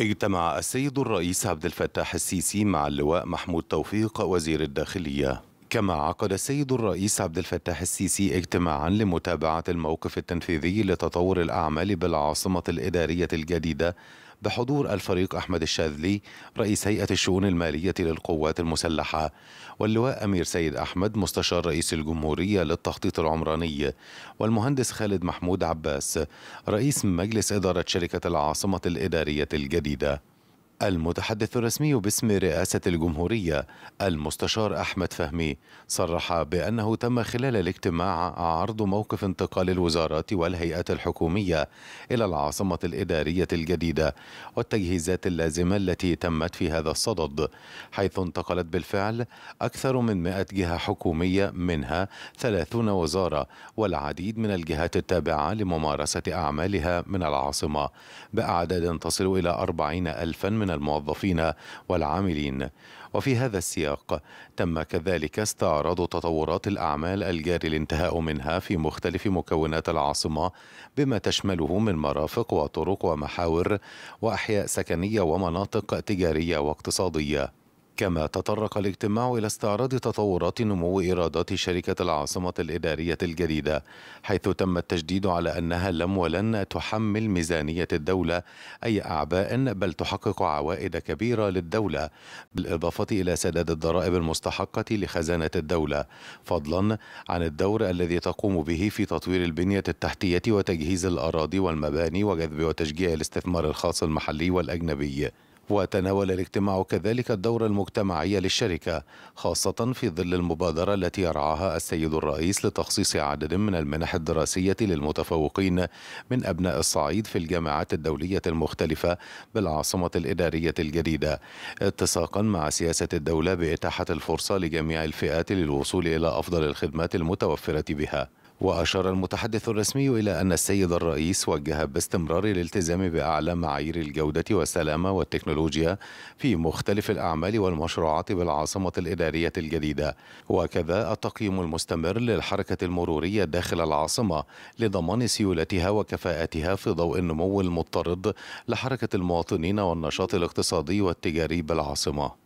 اجتمع السيد الرئيس عبد الفتاح السيسي مع اللواء محمود توفيق وزير الداخلية كما عقد السيد الرئيس عبد الفتاح السيسي اجتماعا لمتابعة الموقف التنفيذي لتطور الأعمال بالعاصمة الإدارية الجديدة بحضور الفريق أحمد الشاذلي رئيس هيئة الشؤون المالية للقوات المسلحة واللواء أمير سيد أحمد مستشار رئيس الجمهورية للتخطيط العمراني والمهندس خالد محمود عباس رئيس مجلس إدارة شركة العاصمة الإدارية الجديدة المتحدث الرسمي باسم رئاسة الجمهورية المستشار أحمد فهمي صرح بأنه تم خلال الاجتماع عرض موقف انتقال الوزارات والهيئات الحكومية إلى العاصمة الإدارية الجديدة والتجهيزات اللازمة التي تمت في هذا الصدد حيث انتقلت بالفعل أكثر من 100 جهة حكومية منها 30 وزارة والعديد من الجهات التابعة لممارسة أعمالها من العاصمة بأعداد تصل إلى 40 ألفا من الموظفين والعاملين وفي هذا السياق تم كذلك استعراض تطورات الأعمال الجاري الانتهاء منها في مختلف مكونات العاصمة بما تشمله من مرافق وطرق ومحاور وأحياء سكنية ومناطق تجارية واقتصادية كما تطرق الاجتماع إلى استعراض تطورات نمو إيرادات شركة العاصمة الإدارية الجديدة حيث تم التشديد على أنها لم ولن تحمل ميزانية الدولة أي أعباء بل تحقق عوائد كبيرة للدولة بالإضافة إلى سداد الضرائب المستحقة لخزانة الدولة فضلا عن الدور الذي تقوم به في تطوير البنية التحتية وتجهيز الأراضي والمباني وجذب وتشجيع الاستثمار الخاص المحلي والأجنبي وتناول الاجتماع كذلك الدور المجتمعي للشركة خاصة في ظل المبادرة التي يرعاها السيد الرئيس لتخصيص عدد من المنح الدراسية للمتفوقين من أبناء الصعيد في الجامعات الدولية المختلفة بالعاصمة الإدارية الجديدة اتساقا مع سياسة الدولة بإتاحة الفرصة لجميع الفئات للوصول إلى أفضل الخدمات المتوفرة بها وأشار المتحدث الرسمي إلى أن السيد الرئيس وجه باستمرار الالتزام بأعلى معايير الجودة والسلامة والتكنولوجيا في مختلف الأعمال والمشروعات بالعاصمة الإدارية الجديدة وكذا التقييم المستمر للحركة المرورية داخل العاصمة لضمان سيولتها وكفاءتها في ضوء النمو المضطرد لحركة المواطنين والنشاط الاقتصادي والتجاري بالعاصمة